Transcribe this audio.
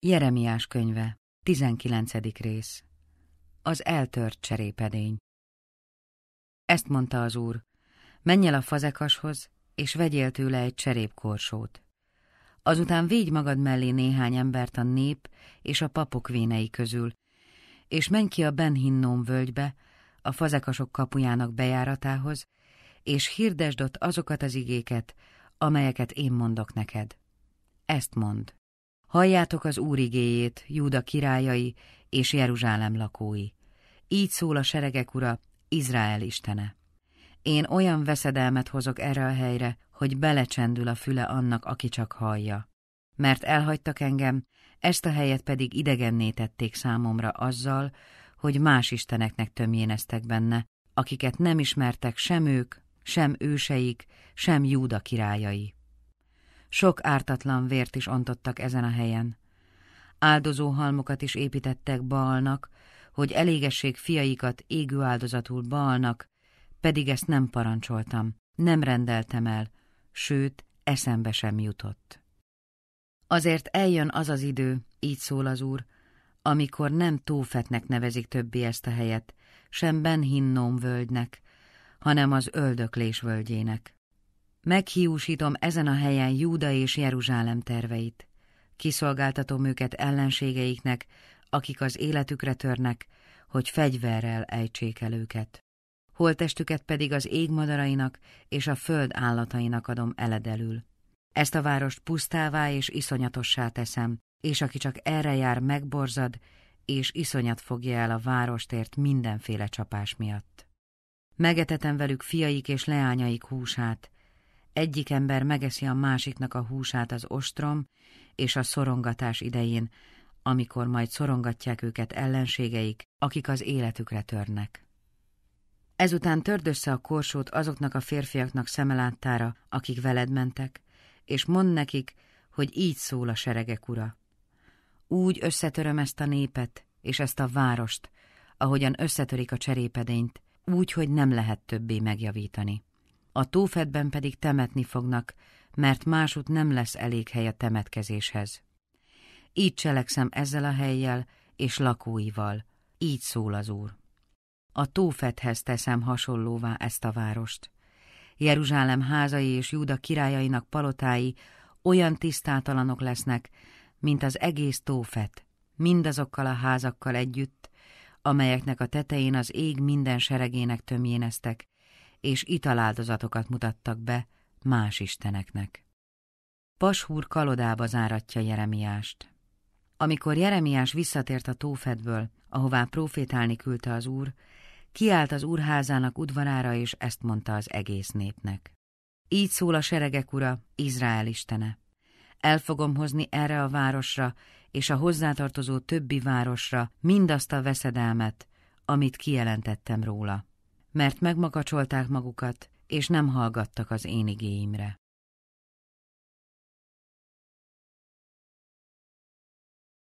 Jeremiás könyve, 19. rész. Az eltört cserépedény. Ezt mondta az úr, menj el a fazekashoz, és vegyél tőle egy cserépkorsót. Azután vigy magad mellé néhány embert a nép és a papok vénei közül, és menj ki a Benhinnóm völgybe, a fazekasok kapujának bejáratához, és hirdesd ott azokat az igéket, amelyeket én mondok neked. Ezt mond. Halljátok az Úr igéjét, Júda királyai és Jeruzsálem lakói. Így szól a seregek ura, Izrael istene. Én olyan veszedelmet hozok erre a helyre, hogy belecsendül a füle annak, aki csak hallja. Mert elhagytak engem, ezt a helyet pedig idegenné tették számomra azzal, hogy más isteneknek tömjéneztek benne, akiket nem ismertek sem ők, sem őseik, sem Júda királyai. Sok ártatlan vért is ontottak ezen a helyen. Áldozóhalmokat is építettek Baalnak, hogy elégessék fiaikat égő áldozatul Baalnak, pedig ezt nem parancsoltam, nem rendeltem el, sőt, eszembe sem jutott. Azért eljön az az idő, így szól az úr, amikor nem Tófetnek nevezik többi ezt a helyet, sem Benhinnóm völgynek, hanem az öldöklés völgyének. Meghiúsítom ezen a helyen Júda és Jeruzsálem terveit. Kiszolgáltatom őket ellenségeiknek, akik az életükre törnek, hogy fegyverrel ejtsék el őket. Holtestüket pedig az égmadarainak és a föld állatainak adom eledelül. Ezt a várost pusztává és iszonyatossá teszem, és aki csak erre jár, megborzad, és iszonyat fogja el a várostért mindenféle csapás miatt. Megetetem velük fiaik és leányaik húsát, egyik ember megeszi a másiknak a húsát az ostrom és a szorongatás idején, amikor majd szorongatják őket ellenségeik, akik az életükre törnek. Ezután törd össze a korsót azoknak a férfiaknak szemeláttára, akik veled mentek, és mond nekik, hogy így szól a seregek ura. Úgy összetöröm ezt a népet és ezt a várost, ahogyan összetörik a cserépedényt, úgy, hogy nem lehet többé megjavítani a tófedben pedig temetni fognak, mert másút nem lesz elég hely a temetkezéshez. Így cselekszem ezzel a helyjel és lakóival, így szól az Úr. A tófedhez teszem hasonlóvá ezt a várost. Jeruzsálem házai és Júda királyainak palotái olyan tisztátalanok lesznek, mint az egész tófet, mindazokkal a házakkal együtt, amelyeknek a tetején az ég minden seregének tömjéneztek, és italáldozatokat mutattak be más isteneknek. Pashúr kalodába záratja Jeremiást. Amikor Jeremiás visszatért a tófedből, ahová profétálni küldte az úr, kiállt az úrházának udvarára, és ezt mondta az egész népnek. Így szól a seregek ura, Izrael istene. El fogom hozni erre a városra, és a hozzátartozó többi városra mindazt a veszedelmet, amit kijelentettem róla mert megmakacsolták magukat, és nem hallgattak az én igéimre.